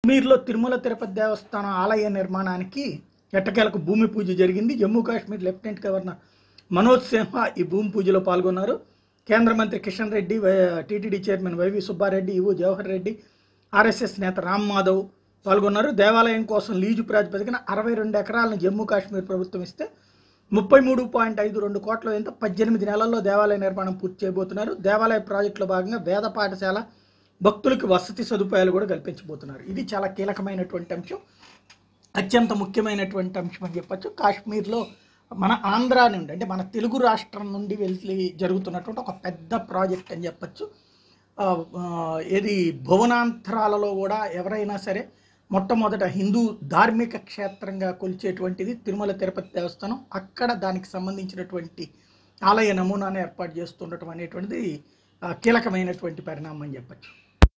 కాశ్మీర్లో తిరుమల తిరుపతి దేవస్థానం ఆలయ నిర్మాణానికి ఎట్టకేలకు భూమి పూజ జరిగింది జమ్మూ కాశ్మీర్ లెఫ్టినెంట్ గవర్నర్ మనోజ్ సిన్హా ఈ భూమి పూజలో పాల్గొన్నారు కేంద్ర మంత్రి కిషన్ రెడ్డి టీటీడీ చైర్మన్ వైవి సుబ్బారెడ్డి ఈవో జవహర్ రెడ్డి ఆర్ఎస్ఎస్ నేత రామ్ మాధవ్ పాల్గొన్నారు దేవాలయం కోసం లీజు ప్రాతిపదికన అరవై రెండు ఎకరాలను జమ్మూ కాశ్మీర్ ప్రభుత్వం ఇస్తే ముప్పై మూడు పాయింట్ ఐదు రెండు కోట్ల ఎంత పద్దెనిమిది నెలల్లో దేవాలయ నిర్మాణం పూర్తి చేయబోతున్నారు దేవాలయ ప్రాజెక్టులో భాగంగా వేద పాఠశాల భక్తులకు వసతి సదుపాయాలు కూడా కల్పించబోతున్నారు ఇది చాలా కీలకమైనటువంటి అంశం అత్యంత ముఖ్యమైనటువంటి అంశం అని చెప్పచ్చు కాశ్మీర్లో మన ఆంధ్ర నుండి అంటే మన తెలుగు రాష్ట్రం నుండి వెళ్ళి జరుగుతున్నటువంటి ఒక పెద్ద ప్రాజెక్ట్ అని చెప్పచ్చు ఏది భువనాంతరాలలో కూడా ఎవరైనా సరే మొట్టమొదట హిందూ ధార్మిక క్షేత్రంగా కొలిచేటువంటిది తిరుమల తిరుపతి దేవస్థానం అక్కడ దానికి సంబంధించినటువంటి ఆలయ నమూనాను ఏర్పాటు చేస్తుండటం అనేటువంటిది కీలకమైనటువంటి పరిణామం అని చెప్పచ్చు